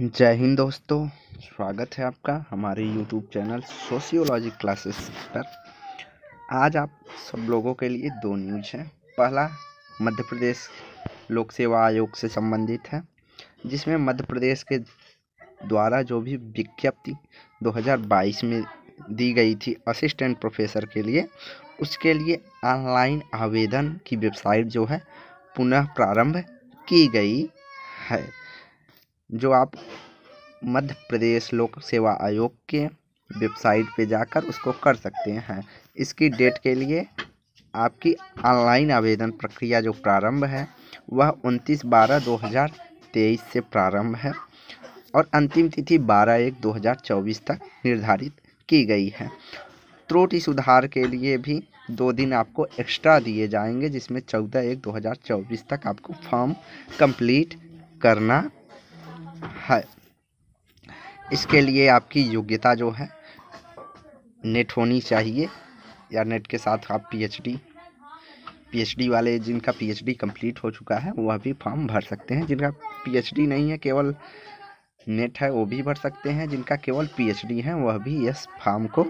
जय हिंद दोस्तों स्वागत है आपका हमारे यूट्यूब चैनल सोशियोलॉजी क्लासेस पर आज आप सब लोगों के लिए दो न्यूज हैं पहला मध्य प्रदेश लोक सेवा आयोग से संबंधित है जिसमें मध्य प्रदेश के द्वारा जो भी विज्ञप्ति 2022 में दी गई थी असिस्टेंट प्रोफेसर के लिए उसके लिए ऑनलाइन आवेदन की वेबसाइट जो है पुनः प्रारंभ की गई है जो आप मध्य प्रदेश लोक सेवा आयोग के वेबसाइट पे जाकर उसको कर सकते हैं इसकी डेट के लिए आपकी ऑनलाइन आवेदन प्रक्रिया जो प्रारंभ है वह 29 बारह 2023 से प्रारंभ है और अंतिम तिथि 12 एक 2024 तक निर्धारित की गई है त्रोट सुधार के लिए भी दो दिन आपको एक्स्ट्रा दिए जाएंगे जिसमें 14 एक 2024 तक आपको फॉर्म कंप्लीट करना है इसके लिए आपकी योग्यता जो है नेट होनी चाहिए या नेट के साथ आप पीएचडी पीएचडी वाले जिनका पीएचडी कंप्लीट हो चुका है वह भी फॉर्म भर सकते हैं जिनका पीएचडी नहीं है केवल नेट है वो भी भर सकते हैं जिनका केवल पीएचडी है वह भी इस फॉर्म को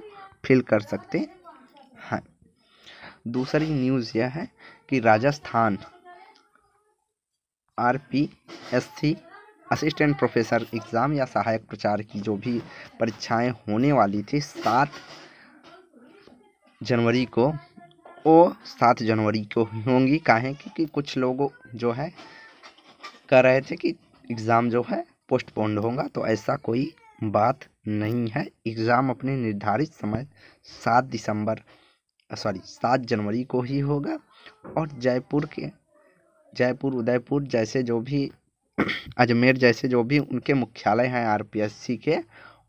फिल कर सकते हैं दूसरी न्यूज़ यह है कि Rajasthan R P S C assistant professor exam या सहायक प्रचार की जो भी परीक्षाएं होने वाली थी सात जनवरी को वो सात जनवरी को होंगी काहे क्योंकि कुछ लोग जो है कह रहे थे कि एग्ज़ाम जो है पोस्टपोन्ड होगा तो ऐसा कोई बात नहीं है एग्ज़ाम अपने निर्धारित समय सात दिसंबर सॉरी सात जनवरी को ही होगा और जयपुर के जयपुर उदयपुर जैसे जो भी अजमेर जैसे जो भी उनके मुख्यालय हैं आरपीएससी के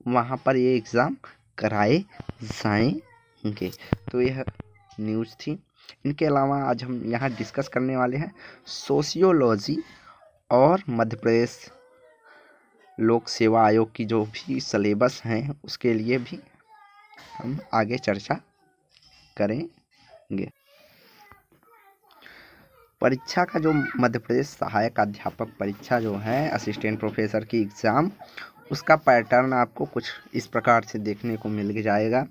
वहाँ पर ये एग्ज़ाम कराए जाएंगे तो यह न्यूज़ थी इनके अलावा आज हम यहाँ डिस्कस करने वाले हैं सोशियोलॉजी और मध्य प्रदेश लोक सेवा आयोग की जो भी सलेबस हैं उसके लिए भी हम आगे चर्चा करेंगे परीक्षा का जो मध्य प्रदेश सहायक अध्यापक परीक्षा जो है असिस्टेंट प्रोफेसर की एग्ज़ाम उसका पैटर्न आपको कुछ इस प्रकार से देखने को मिल जाएगा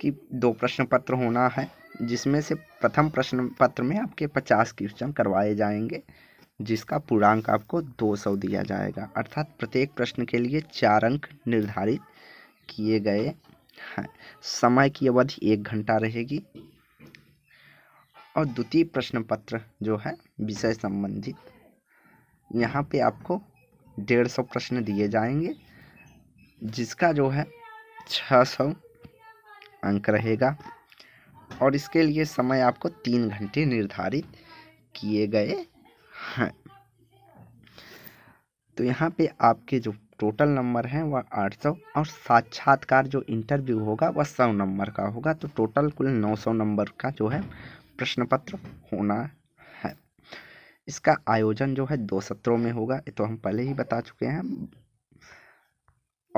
कि दो प्रश्न पत्र होना है जिसमें से प्रथम प्रश्न पत्र में आपके पचास क्वेश्चन करवाए जाएंगे जिसका पूर्णांक आपको दो सौ दिया जाएगा अर्थात प्रत्येक प्रश्न के लिए चार अंक निर्धारित किए गए हैं समय की अवधि एक घंटा रहेगी और द्वितीय प्रश्न पत्र जो है विषय संबंधित यहाँ पे आपको डेढ़ सौ प्रश्न दिए जाएंगे जिसका जो है छः सौ अंक रहेगा और इसके लिए समय आपको तीन घंटे निर्धारित किए गए हैं तो यहाँ पे आपके जो टोटल नंबर हैं वह 800 और साक्षात्कार जो इंटरव्यू होगा वह सौ नंबर का होगा तो टोटल कुल 900 नंबर का जो है प्रश्न पत्र होना है इसका आयोजन जो है दो सत्रों में होगा ये तो हम पहले ही बता चुके हैं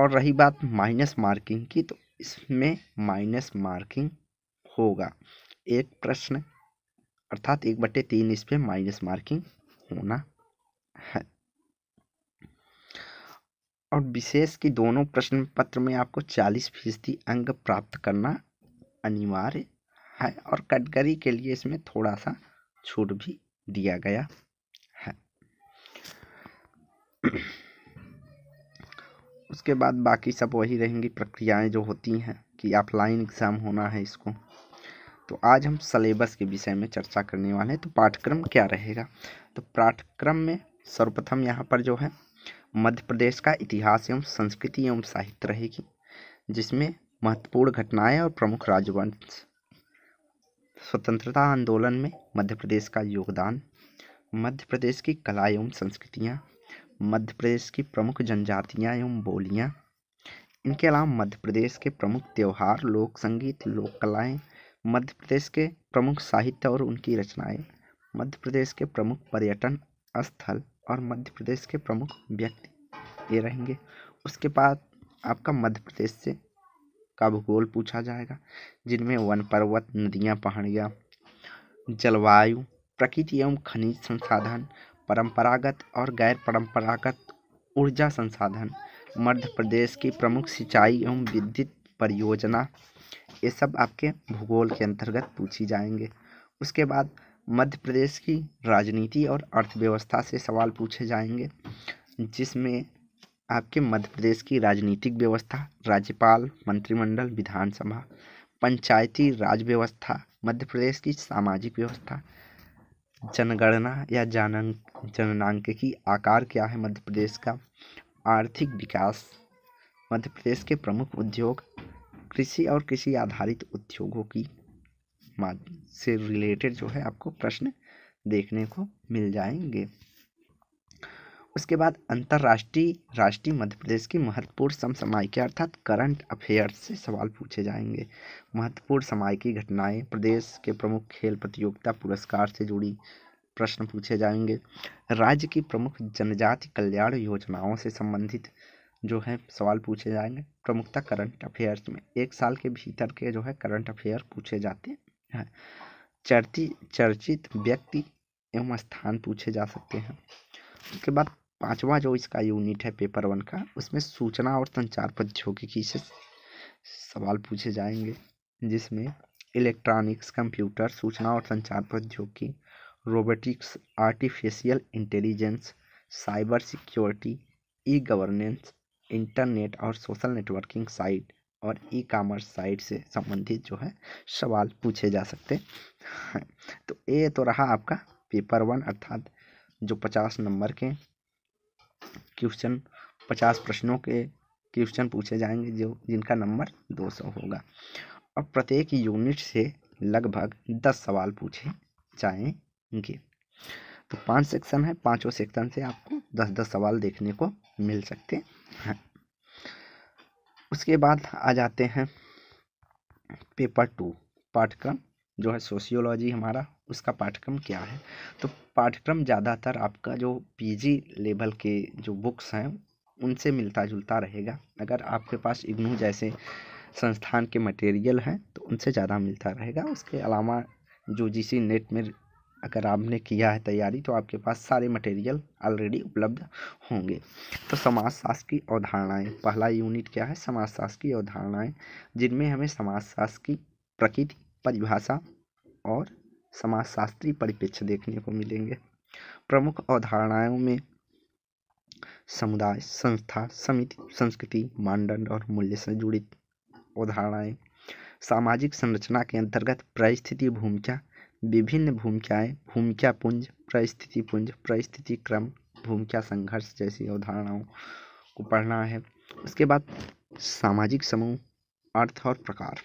और रही बात माइनस मार्किंग की तो इसमें माइनस मार्किंग होगा एक प्रश्न अर्थात एक बटे तीन इस पर माइनस मार्किंग होना है और विशेष की दोनों प्रश्न पत्र में आपको चालीस फीसदी अंक प्राप्त करना अनिवार्य है और कटगरी के लिए इसमें थोड़ा सा छूट भी दिया गया है उसके बाद बाकी सब वही रहेंगी प्रक्रियाएं जो होती हैं कि ऑफलाइन एग्ज़ाम होना है इसको तो आज हम सलेबस के विषय में चर्चा करने वाले हैं तो पाठ्यक्रम क्या रहेगा तो पाठ्यक्रम में सर्वप्रथम यहाँ पर जो है मध्य प्रदेश का इतिहास एवं संस्कृति एवं साहित्य रहेगी जिसमें महत्वपूर्ण घटनाएं और प्रमुख राजवंश स्वतंत्रता आंदोलन में मध्य प्रदेश का योगदान मध्य प्रदेश की कला एवं संस्कृतियाँ मध्य प्रदेश की प्रमुख जनजातियाँ एवं बोलियाँ इनके अलावा मध्य प्रदेश के प्रमुख त्यौहार लोक संगीत लोक कलाएँ मध्य प्रदेश के प्रमुख साहित्य और उनकी रचनाएं मध्य प्रदेश के प्रमुख पर्यटन स्थल और मध्य प्रदेश के प्रमुख व्यक्ति ये रहेंगे उसके बाद आपका मध्य प्रदेश से का भूगोल पूछा जाएगा जिनमें वन पर्वत नदियाँ पहाड़ियाँ जलवायु प्रकृति एवं खनिज संसाधन परंपरागत और गैर परंपरागत ऊर्जा संसाधन मध्य प्रदेश की प्रमुख सिंचाई एवं विद्युत परियोजना ये सब आपके भूगोल के अंतर्गत पूछी जाएंगे उसके बाद मध्य प्रदेश की राजनीति और अर्थव्यवस्था से सवाल पूछे जाएंगे जिसमें आपके मध्य प्रदेश की राजनीतिक व्यवस्था राज्यपाल मंत्रिमंडल विधानसभा पंचायती राज व्यवस्था मध्य प्रदेश की सामाजिक व्यवस्था जनगणना या जन जननांक की आकार क्या है मध्य प्रदेश का आर्थिक विकास मध्य प्रदेश के प्रमुख उद्योग कृषि और कृषि आधारित उद्योगों की से रिलेटेड जो है आपको प्रश्न देखने को मिल जाएंगे उसके बाद अंतर्राष्ट्रीय राष्ट्रीय मध्य प्रदेश की महत्वपूर्ण समसामयिकी अर्थात करंट अफेयर्स से सवाल पूछे जाएंगे महत्वपूर्ण की घटनाएं प्रदेश के प्रमुख खेल प्रतियोगिता पुरस्कार से जुड़ी प्रश्न पूछे जाएंगे राज्य की प्रमुख जनजाति कल्याण योजनाओं से संबंधित जो है सवाल पूछे जाएंगे प्रमुखता करंट अफेयर्स में एक साल के भीतर के जो है करंट अफेयर पूछे जाते हैं चर्ती चर्चित व्यक्ति एवं स्थान पूछे जा सकते हैं उसके बाद पांचवा जो इसका यूनिट है पेपर वन का उसमें सूचना और संचार प्रौद्योगिकी से सवाल पूछे जाएंगे जिसमें इलेक्ट्रॉनिक्स कंप्यूटर सूचना और संचार प्रौद्योगिकी robotics artificial intelligence cyber security e governance internet और सोशल नेटवर्किंग साइट और ई कामर्स साइट से संबंधित जो है सवाल पूछे जा सकते हैं तो ये तो रहा आपका पेपर वन अर्थात जो पचास नंबर के क्वेश्चन पचास प्रश्नों के क्वेश्चन पूछे जाएंगे जो जिनका नंबर दो सौ होगा और प्रत्येक यूनिट से लगभग दस सवाल पूछे जाएंगे तो पांच सेक्शन है पांचों सेक्शन से आपको दस दस सवाल देखने को मिल सकते हैं उसके बाद आ जाते हैं पेपर टू पाठ्यक्रम जो है सोशियोलॉजी हमारा उसका पाठ्यक्रम क्या है तो पाठ्यक्रम ज़्यादातर आपका जो पीजी लेवल के जो बुक्स हैं उनसे मिलता जुलता रहेगा अगर आपके पास इग्नू जैसे संस्थान के मटेरियल हैं तो उनसे ज़्यादा मिलता रहेगा उसके अलावा जो जी नेट में अगर आपने किया है तैयारी तो आपके पास सारे मटेरियल ऑलरेडी उपलब्ध होंगे तो समाजशास्त्र की अवधारणाएँ पहला यूनिट क्या है समाजशास्त्र की अवधारणाएँ जिनमें हमें समाजशास्त्र की प्रकृति परिभाषा और समाजशास्त्री परिप्रेक्ष्य देखने को मिलेंगे प्रमुख अवधारणाओं में समुदाय संस्था समिति संस्कृति मानदंड और मूल्य से जुड़ी अवधारणाएँ सामाजिक संरचना के अंतर्गत परिस्थिति भूमिका विभिन्न भूमिकाएँ भूमिका पुंज परिस्थिति पुंज परिस्थिति क्रम भूमिका संघर्ष जैसी अवधारणाओं को पढ़ना है उसके बाद सामाजिक समूह अर्थ और प्रकार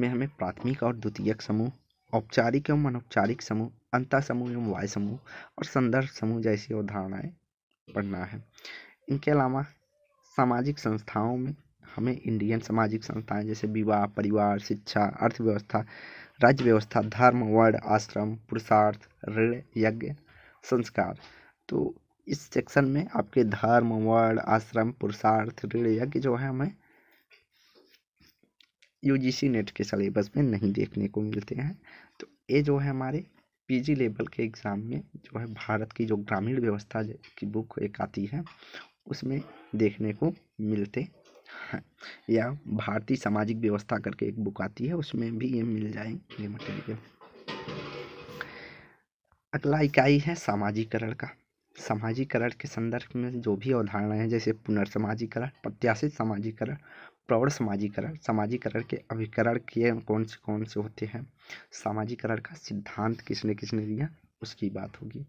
में हमें प्राथमिक और द्वितीयक समूह औपचारिक एवं अनौपचारिक समूह अंतः समूह एवं वाय समूह और संदर्भ समूह जैसी अवधारणाएँ पढ़ना है इनके अलावा सामाजिक संस्थाओं में हमें इंडियन सामाजिक संस्थाएं जैसे विवाह परिवार शिक्षा अर्थव्यवस्था राज्य व्यवस्था धर्म वर्ण आश्रम पुरुषार्थ ऋण यज्ञ संस्कार तो इस सेक्शन में आपके धर्म वर्ण आश्रम पुरुषार्थ ऋण यज्ञ जो है हमें यूजीसी नेट e के सलेबस में नहीं देखने को मिलते हैं तो ये जो है हमारे पीजी लेवल के एग्ज़ाम में जो है भारत की जो ग्रामीण व्यवस्था की बुक एक आती है उसमें देखने को मिलते हैं या भारतीय सामाजिक व्यवस्था करके एक बुक आती है उसमें भी ये मिल जाएंगे मटेरियल अगला इकाई है सामाजिकरण का सामाजिकरण के संदर्भ में जो भी अवधारणाएं जैसे पुनर्समाजीकरण प्रत्याशित समाजीकरण प्रौढ़ समाजीकरण समाजीकरण के अभिकरण किए कौन से कौन से होते हैं सामाजिकरण का सिद्धांत किसने किसने दिया उसकी बात होगी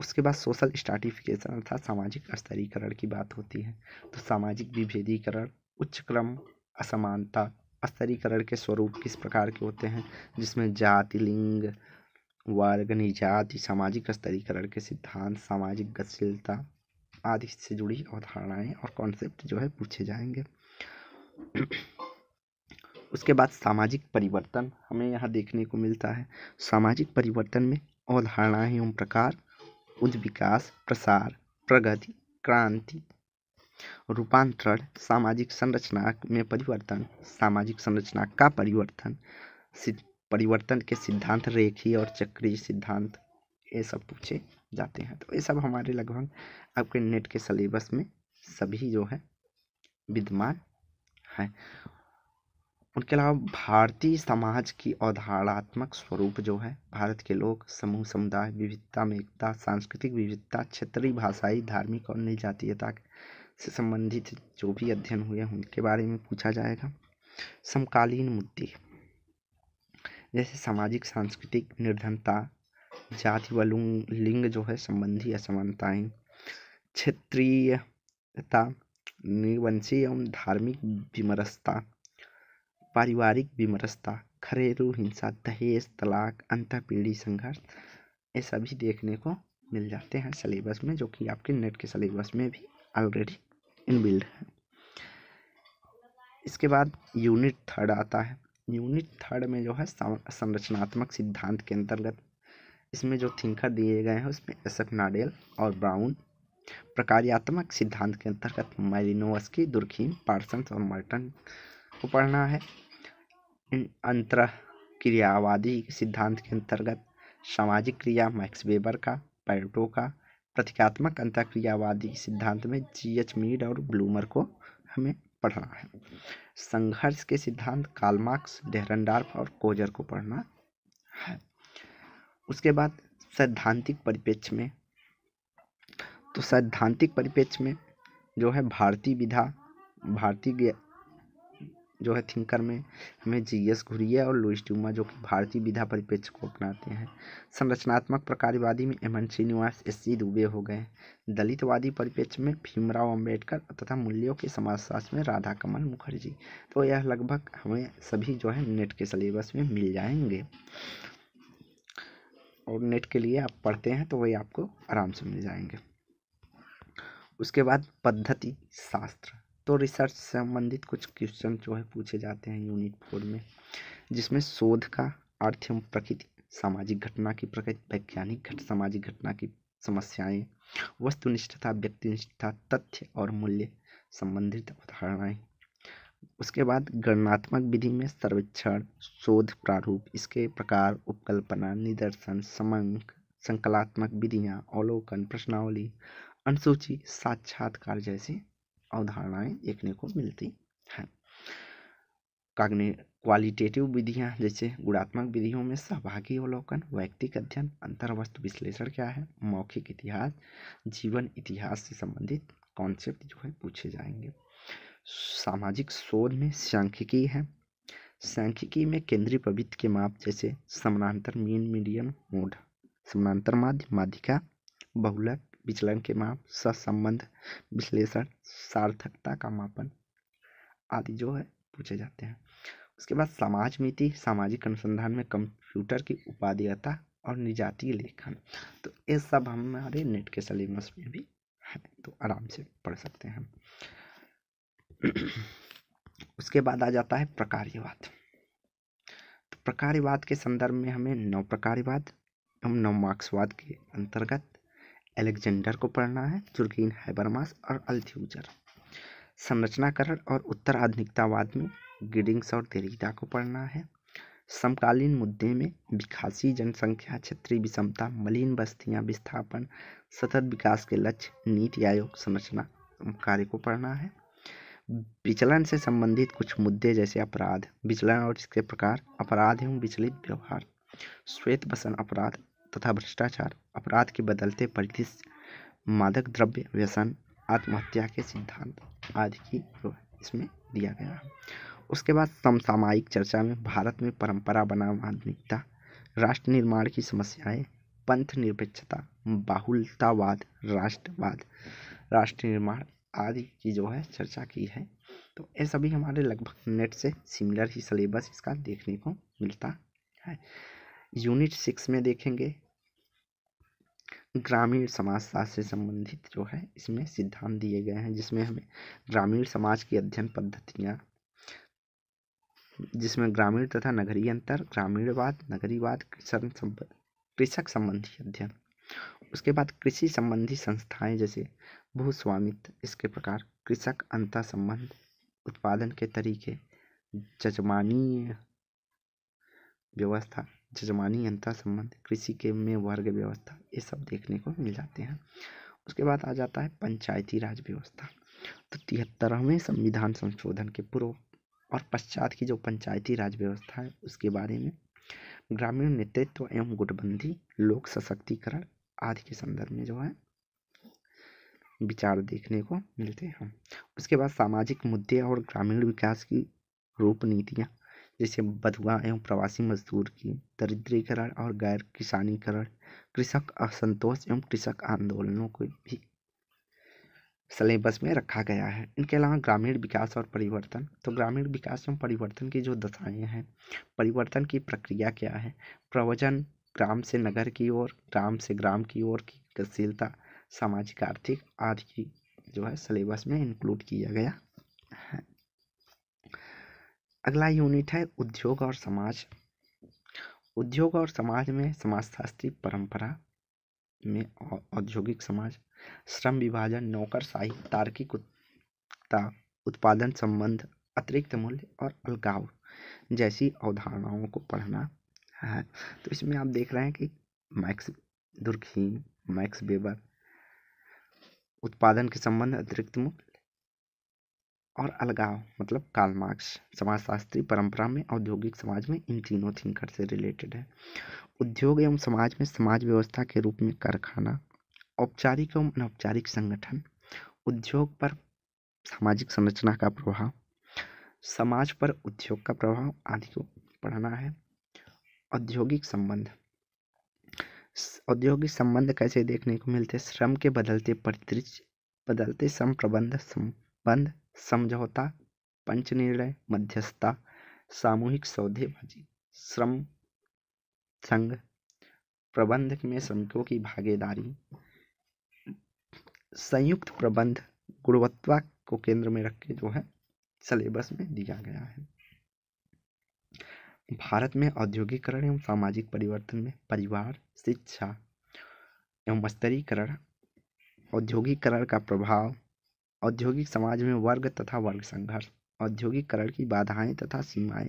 उसके बाद सोशल स्टार्टिफिकेशन अर्थात सामाजिक स्तरीकरण की बात होती है तो सामाजिक विभेदीकरण उच्च क्रम असमानता स्तरीकरण के स्वरूप किस प्रकार के होते हैं जिसमें जाति लिंग वर्ग निजाति सामाजिक स्तरीकरण के सिद्धांत सामाजिक गतिशीलता आदि से जुड़ी अवधारणाएँ और कॉन्सेप्ट जो है पूछे जाएंगे उसके बाद सामाजिक परिवर्तन हमें यहाँ देखने को मिलता है सामाजिक परिवर्तन में अवधारणाएँ एवं प्रकार उद्विकास विकास प्रसार प्रगति क्रांति रूपांतरण सामाजिक संरचना में परिवर्तन सामाजिक संरचना का परिवर्तन परिवर्तन के सिद्धांत रेखी और चक्रीय सिद्धांत ये सब पूछे जाते हैं तो ये सब हमारे लगभग आपके नेट के सिलेबस में सभी जो है विद्यमान हैं उनके अलावा भारतीय समाज की अवधारणात्मक स्वरूप जो है भारत के लोग समूह समुदाय विविधता में एकता सांस्कृतिक विविधता क्षेत्रीय भाषाई धार्मिक और निजातीयता से संबंधित जो भी अध्ययन हुए हैं उनके बारे में पूछा जाएगा समकालीन मुद्दे जैसे सामाजिक सांस्कृतिक निर्धनता जाति व लिंग जो है संबंधी असमानताएं क्षेत्रीयता निवंशी एवं धार्मिक विमरसता पारिवारिक विमरसता घरेलू हिंसा दहेज तलाक अंतर पीढ़ी संघर्ष ये सभी देखने को मिल जाते हैं सिलेबस में जो कि आपके नेट के सिलेबस में भी ऑलरेडी इनबिल्ड है इसके बाद यूनिट थर्ड आता है यूनिट थर्ड में जो है संरचनात्मक सिद्धांत के अंतर्गत इसमें जो थिंकर दिए गए हैं उसमें एस एफ नाडेल और ब्राउन प्रकार्यात्मक सिद्धांत के अंतर्गत मालिनोवस्की दुर्खीम पार्सन्स और मर्टन को पढ़ना है क्रियावादी सिद्धांत के अंतर्गत सामाजिक क्रिया मैक्स वेबर का पैरटो का प्रतीकात्मक क्रियावादी सिद्धांत में जी एच मीड और ब्लूमर को हमें पढ़ना है संघर्ष के सिद्धांत कालमार्क्स डेहरनडार्फ और कोजर को पढ़ना है उसके बाद सैद्धांतिक परिप्रेक्ष्य में तो सैद्धांतिक परिपेक्ष में जो है भारतीय विधा भारतीय जो है थिंकर में हमें जी एस घुरिया और लुइस ट्यूमा जो कि भारतीय विधा परिपेक्ष को अपनाते हैं संरचनात्मक प्रकारवादी में M N Srinivas S C Dube हो गए दलितवादी परिपेक्ष में भीमराव अंबेडकर तथा मूल्यों के समाजशास्त्र में राधा कमल मुखर्जी तो यह लगभग हमें सभी जो है नेट के सिलेबस में मिल जाएंगे और नेट के लिए आप पढ़ते हैं तो वही आपको आराम से मिल जाएंगे उसके बाद पद्धति शास्त्र तो रिसर्च से संबंधित कुछ क्वेश्चन जो है पूछे जाते हैं यूनिट फोर में जिसमें शोध का अर्थ एवं प्रकृति सामाजिक घटना की प्रकृति वैज्ञानिक घट सामाजिक घटना की समस्याएं वस्तुनिष्ठता व्यक्तिनिष्ठता तथ्य और मूल्य संबंधित उदाहरणाएँ उसके बाद गणनात्मक विधि में सर्वेक्षण शोध प्रारूप इसके प्रकार उपकल्पना निदर्शन समंक संकलात्मक विधियाँ अवलोकन प्रश्नावली अनुसूची साक्षात्कार जैसी अवधारणाएं देखने को मिलती हैं काग्नि क्वालिटेटिव विधियां जैसे गुणात्मक विधियों में सहभागी अवलोकन व्यक्तिक अध्ययन अंतर्वस्तु विश्लेषण क्या है मौखिक इतिहास जीवन इतिहास से संबंधित कॉन्सेप्ट जो है पूछे जाएंगे सामाजिक शोध में सांख्यिकी है सांख्यिकी में केंद्रीय प्रवृत्ति के माप जैसे समानांतर मीन मीडियम मोड समानांतर माध्य माध्यिका बहुलक विचलन के माप सहसंबंध विश्लेषण सार्थकता का मापन आदि जो है पूछे जाते हैं उसके बाद समाज मिति सामाजिक अनुसंधान में कंप्यूटर की उपाधियता और निजातीय लेखन तो ये सब हमारे नेट के सलेबस में भी है तो आराम से पढ़ सकते हैं उसके बाद आ जाता है प्रकार्यवाद तो प्रकार्यवाद के संदर्भ में हमें नव प्रकार्यवाद एवं नव मार्क्सवाद के अंतर्गत एलेक्जेंडर को पढ़ना है जुर्गीन हैबरमास और अल्थ्यूजर संरचनाकरण और आधुनिकतावाद में गिडिंग्स और देरीदा को पढ़ना है समकालीन मुद्दे में विकासी जनसंख्या क्षेत्रीय विषमता मलिन बस्तियां विस्थापन सतत विकास के लक्ष्य नीति आयोग संरचना कार्य को पढ़ना है विचलन से संबंधित कुछ मुद्दे जैसे अपराध विचलन और इसके प्रकार अपराध एवं विचलित व्यवहार श्वेत बसन अपराध तथा भ्रष्टाचार अपराध के बदलते परिदृश्य मादक द्रव्य व्यसन आत्महत्या के सिद्धांत आदि की जो इसमें दिया गया है उसके बाद समसामायिक चर्चा में भारत में परंपरा बनाम आधुनिकता राष्ट्र निर्माण की समस्याएं पंथ निरपेक्षता बाहुलतावाद राष्ट्रवाद राष्ट्र निर्माण आदि की जो है चर्चा की है तो ये सभी हमारे लगभग नेट से सिमिलर ही सिलेबस इसका देखने को मिलता है यूनिट सिक्स में देखेंगे ग्रामीण समाजशास्त्र से संबंधित जो है इसमें सिद्धांत दिए गए हैं जिसमें हमें ग्रामीण समाज की अध्ययन पद्धतियाँ जिसमें ग्रामीण तथा नगरीय अंतर ग्रामीणवाद नगरीवाद कृषक संबंधी अध्ययन उसके बाद कृषि संबंधी संस्थाएं जैसे भूस्वामित्व इसके प्रकार कृषक अंतर संबंध उत्पादन के तरीके जजमानीय व्यवस्था जजमानी यंत्र संबंध कृषि के में वर्ग व्यवस्था ये सब देखने को मिल जाते हैं उसके बाद आ जाता है पंचायती राज व्यवस्था तो तिहत्तरवें संविधान संशोधन के पूर्व और पश्चात की जो पंचायती राज व्यवस्था है उसके बारे में ग्रामीण नेतृत्व एवं गुटबंदी लोक सशक्तिकरण आदि के संदर्भ में जो है विचार देखने को मिलते हैं उसके बाद सामाजिक मुद्दे और ग्रामीण विकास की रूप नीतियाँ जैसे बधुआ एवं प्रवासी मजदूर की दरिद्रीकरण और गैर किसानीकरण कृषक असंतोष एवं कृषक आंदोलनों को भी सिलेबस में रखा गया है इनके अलावा ग्रामीण विकास और परिवर्तन तो ग्रामीण विकास एवं परिवर्तन की जो दशाएँ हैं परिवर्तन की प्रक्रिया क्या है प्रवचन ग्राम से नगर की ओर ग्राम से ग्राम की ओर की गतिशीलता सामाजिक आर्थिक आदि की जो है सिलेबस में इंक्लूड किया गया अगला यूनिट है उद्योग और समाज उद्योग और समाज में समाजशास्त्री परंपरा में औद्योगिक समाज श्रम विभाजन नौकरशाही तार्किक उत्ता उत्पादन संबंध अतिरिक्त मूल्य और अलगाव जैसी अवधारणाओं को पढ़ना है तो इसमें आप देख रहे हैं कि मैक्स दुर्खीम मैक्स बेबर उत्पादन के संबंध अतिरिक्त मूल्य और अलगाव मतलब काल मार्क्स समाजशास्त्री परंपरा में औद्योगिक समाज में इन तीनों थिंकर से रिलेटेड है उद्योग एवं समाज में समाज व्यवस्था के रूप में कारखाना औपचारिक एवं अनौपचारिक संगठन उद्योग पर सामाजिक संरचना का प्रभाव समाज पर उद्योग का प्रभाव आदि को पढ़ना है औद्योगिक संबंध औद्योगिक संबंध कैसे देखने को मिलते श्रम के बदलते परिदृश्य बदलते सम प्रबंध संबंध समझौता पंच निर्णय मध्यस्थता सामूहिक सौदेबाजी श्रम संघ प्रबंधक में श्रमिकों की भागीदारी संयुक्त प्रबंध गुणवत्ता को केंद्र में रख के जो है सिलेबस में दिया गया है भारत में औद्योगिकरण एवं सामाजिक परिवर्तन में परिवार शिक्षा एवं स्तरीकरण औद्योगिकरण का प्रभाव औद्योगिक समाज में वर्ग तथा वर्ग संघर्ष औद्योगिकरण की बाधाएं तथा सीमाएं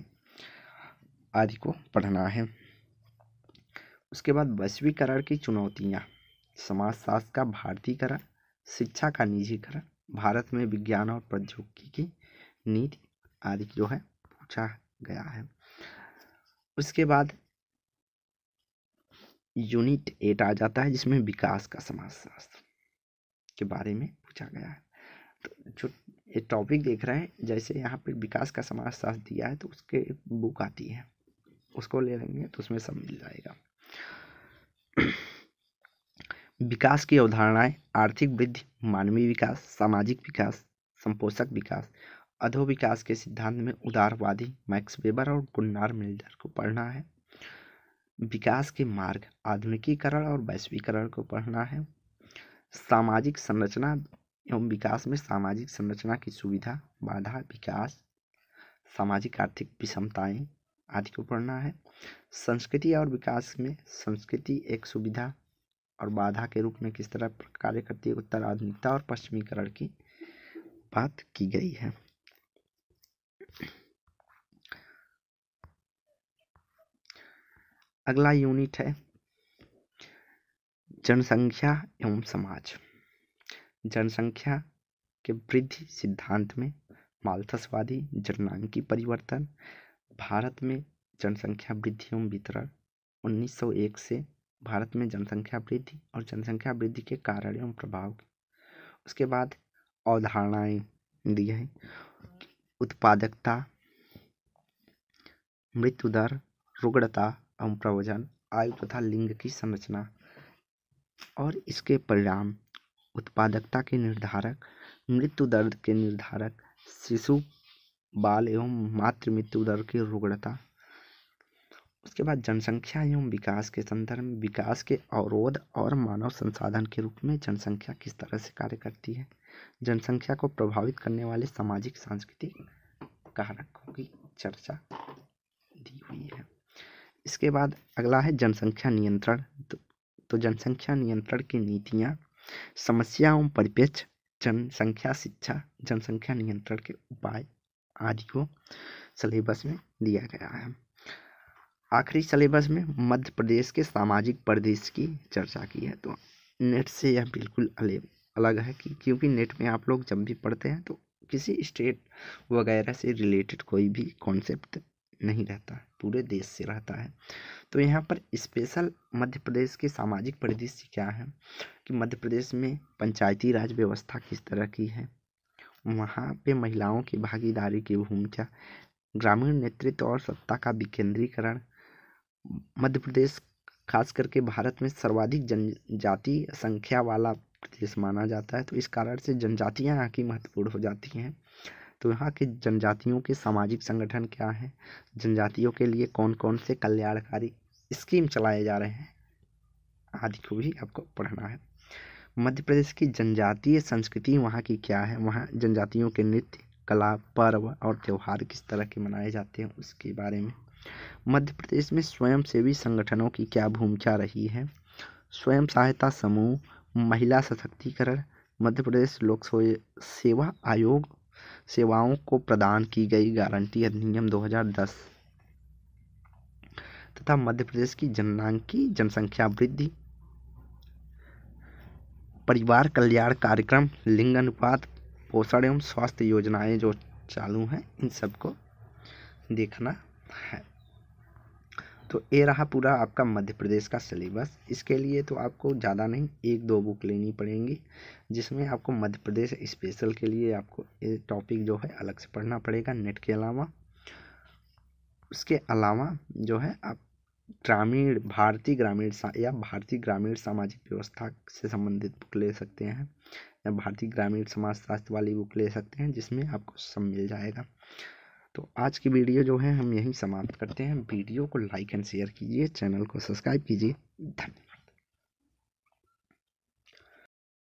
आदि को पढ़ना है उसके बाद वैश्वीकरण की चुनौतियाँ समाजशास्त्र का भारतीयकरण शिक्षा का निजीकरण भारत में विज्ञान और प्रौद्योगिकी की नीति आदि जो है पूछा गया है उसके बाद यूनिट एट आ जाता है जिसमें विकास का समाजशास्त्र के बारे में पूछा गया है जो ये टॉपिक देख रहे हैं जैसे यहाँ पर विकास का समाजशास्त्र दिया है तो उसके बुक आती है उसको ले लेंगे तो उसमें सब मिल जाएगा विकास की अवधारणाएं आर्थिक वृद्धि मानवीय विकास सामाजिक विकास संपोषक विकास अधो विकास के सिद्धांत में उदारवादी मैक्स वेबर और गुन्नार मिल्डर को पढ़ना है विकास के मार्ग आधुनिकीकरण और वैश्वीकरण को पढ़ना है सामाजिक संरचना एवं विकास में सामाजिक संरचना की सुविधा बाधा विकास सामाजिक आर्थिक विषमताएं आदि को पढ़ना है संस्कृति और विकास में संस्कृति एक सुविधा और बाधा के रूप में किस तरह कार्य करती है उत्तर आधुनिकता और पश्चिमीकरण की बात की गई है अगला यूनिट है जनसंख्या एवं समाज जनसंख्या के वृद्धि सिद्धांत में माल्थसवादी जननांकी परिवर्तन भारत में जनसंख्या वृद्धि एवं वितरण 1901 से भारत में जनसंख्या वृद्धि और जनसंख्या वृद्धि के कारण एवं प्रभाव उसके बाद अवधारणाएं दी हैं उत्पादकता मृत्यु दर रुग्णता एवं प्रवचन आयु तथा लिंग की संरचना और इसके परिणाम उत्पादकता के निर्धारक मृत्यु दर के निर्धारक शिशु बाल एवं मातृ मृत्यु दर की रुग्णता उसके बाद जनसंख्या एवं विकास के संदर्भ में विकास के अवरोध और मानव संसाधन के रूप में जनसंख्या किस तरह से कार्य करती है जनसंख्या को प्रभावित करने वाले सामाजिक सांस्कृतिक कारकों की चर्चा दी हुई है इसके बाद अगला है जनसंख्या नियंत्रण तो, तो जनसंख्या नियंत्रण की नीतियाँ समस्याओं परिपेक्ष जनसंख्या शिक्षा जनसंख्या नियंत्रण के उपाय आदि को सलेबस में दिया गया है आखिरी सिलेबस में मध्य प्रदेश के सामाजिक परिदेश की चर्चा की है तो नेट से यह बिल्कुल अलग है कि क्योंकि नेट में आप लोग जब भी पढ़ते हैं तो किसी स्टेट वगैरह से रिलेटेड कोई भी कॉन्सेप्ट नहीं रहता है पूरे देश से रहता है तो यहाँ पर स्पेशल मध्य प्रदेश के सामाजिक परिदृश्य क्या है कि मध्य प्रदेश में पंचायती राज व्यवस्था किस तरह की है वहाँ पे महिलाओं की भागीदारी की भूमिका ग्रामीण नेतृत्व और सत्ता का विकेंद्रीकरण मध्य प्रदेश खास करके भारत में सर्वाधिक जनजाति संख्या वाला प्रदेश माना जाता है तो इस कारण से जनजातियाँ यहाँ की महत्वपूर्ण हो जाती हैं तो यहाँ के जनजातियों के सामाजिक संगठन क्या हैं जनजातियों के लिए कौन कौन से कल्याणकारी स्कीम चलाए जा रहे हैं आदि को भी आपको पढ़ना है मध्य प्रदेश की जनजातीय संस्कृति वहाँ की क्या है वहाँ जनजातियों के नृत्य कला पर्व और त्यौहार किस तरह के मनाए जाते हैं उसके बारे में मध्य प्रदेश में स्वयंसेवी संगठनों की क्या भूमिका रही है स्वयं सहायता समूह महिला सशक्तिकरण मध्य प्रदेश लोक सेवा आयोग सेवाओं को प्रदान की गई गारंटी अधिनियम 2010 तथा मध्य प्रदेश की जननांग की जनसंख्या वृद्धि परिवार कल्याण कार्यक्रम लिंग अनुपात पोषण एवं स्वास्थ्य योजनाएं जो चालू हैं इन सबको देखना है तो ये रहा पूरा आपका मध्य प्रदेश का सिलेबस इसके लिए तो आपको ज़्यादा नहीं एक दो बुक लेनी पड़ेंगी जिसमें आपको मध्य प्रदेश स्पेशल के लिए आपको ये टॉपिक जो है अलग से पढ़ना पड़ेगा नेट के अलावा उसके अलावा जो है आप ग्रामीण भारतीय ग्रामीण या भारतीय ग्रामीण सामाजिक व्यवस्था से संबंधित बुक ले सकते हैं या भारतीय ग्रामीण समाजशास्त्र वाली बुक ले सकते हैं जिसमें आपको सब मिल जाएगा तो आज की वीडियो जो है हम यहीं समाप्त करते हैं वीडियो को लाइक एंड शेयर कीजिए चैनल को सब्सक्राइब कीजिए धन्यवाद